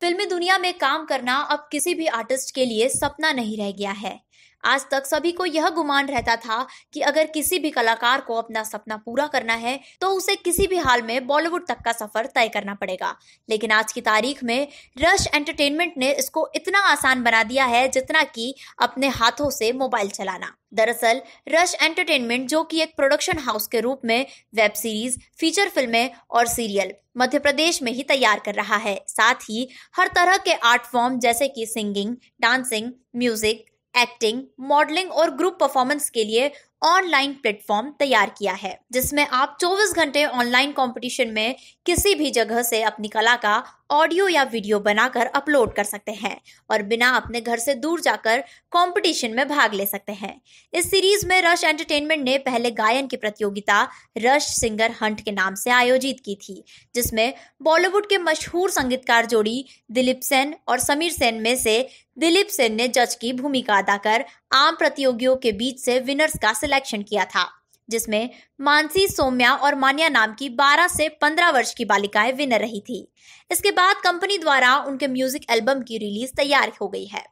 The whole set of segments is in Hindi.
फिल्मी दुनिया में काम करना अब किसी भी आर्टिस्ट के लिए सपना नहीं रह गया है आज तक सभी को यह गुमान रहता था कि अगर किसी भी कलाकार को अपना सपना पूरा करना है तो उसे किसी भी हाल में बॉलीवुड तक का सफर तय करना पड़ेगा लेकिन आज की तारीख में रश एंटरटेनमेंट ने इसको इतना आसान बना दिया है जितना कि अपने हाथों से मोबाइल चलाना दरअसल रश एंटरटेनमेंट जो कि एक प्रोडक्शन हाउस के रूप में वेब सीरीज फीचर फिल्में और सीरियल मध्य प्रदेश में ही तैयार कर रहा है साथ ही हर तरह के आर्ट फॉर्म जैसे कि singing dancing music acting modelling और ग्रुप परफॉर्मेंस के लिए ऑनलाइन प्लेटफॉर्म तैयार किया है जिसमें आप 24 घंटे ऑनलाइन कंपटीशन में किसी भी जगह से अपनी कला का ऑडियो या वीडियो बनाकर अपलोड कर सकते हैं और बिना अपने घर से दूर जाकर कंपटीशन में भाग ले सकते हैं इस सीरीज में रश एंटरटेनमेंट ने पहले गायन की प्रतियोगिता रश सिंगर हंट के नाम से आयोजित की थी जिसमें बॉलीवुड के मशहूर संगीतकार जोड़ी दिलीप सेन और समीर सेन में से दिलीप सेन ने जज की भूमिका अदा कर आम प्रतियोगियों के बीच से विनर्स का सिलेक्शन किया था जिसमें मानसी सोम्या और मानिया नाम की 12 से 15 वर्ष की बालिकाएं विनर रही थी इसके बाद कंपनी द्वारा उनके म्यूजिक एल्बम की रिलीज तैयार हो गई है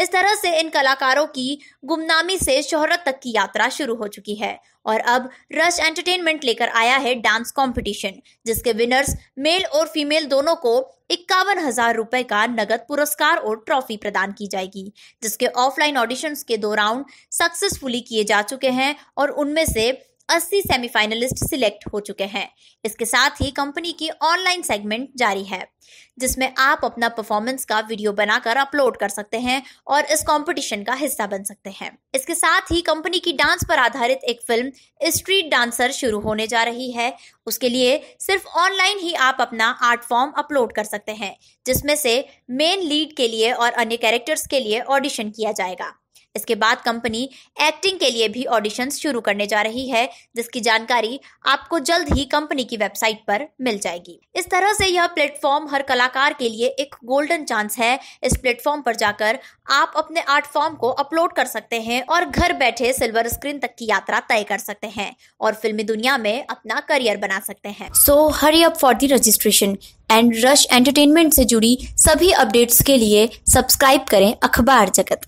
इस तरह से इन कलाकारों की गुमनामी से शोहरत तक की यात्रा शुरू हो चुकी है और अब रश एंटरटेनमेंट लेकर आया है डांस कंपटीशन जिसके विनर्स मेल और फीमेल दोनों को इक्यावन हजार रुपए का नगद पुरस्कार और ट्रॉफी प्रदान की जाएगी जिसके ऑफलाइन ऑडिशन के दो राउंड सक्सेसफुली किए जा चुके हैं और उनमें से 80 सेमीफाइनलिस्ट सिलेक्ट हो चुके हैं इसके साथ ही कंपनी की ऑनलाइन सेगमेंट जारी है जिसमें आप अपना परफॉर्मेंस का वीडियो बनाकर अपलोड कर सकते हैं और इस कंपटीशन का हिस्सा बन सकते हैं इसके साथ ही कंपनी की डांस पर आधारित एक फिल्म स्ट्रीट डांसर शुरू होने जा रही है उसके लिए सिर्फ ऑनलाइन ही आप अपना आर्ट फॉर्म अपलोड कर सकते हैं जिसमें से मेन लीड के लिए और अन्य कैरेक्टर्स के लिए ऑडिशन किया जाएगा इसके बाद कंपनी एक्टिंग के लिए भी ऑडिशन शुरू करने जा रही है जिसकी जानकारी आपको जल्द ही कंपनी की वेबसाइट पर मिल जाएगी इस तरह से यह प्लेटफॉर्म हर कलाकार के लिए एक गोल्डन चांस है इस प्लेटफॉर्म पर जाकर आप अपने आर्ट फॉर्म को अपलोड कर सकते हैं और घर बैठे सिल्वर स्क्रीन तक की यात्रा तय कर सकते हैं और फिल्मी दुनिया में अपना करियर बना सकते हैं so hurry up for the registration and rush entertainment से जुड़ी सभी अपडेट्स के लिए सब्सक्राइब करें अखबार जगत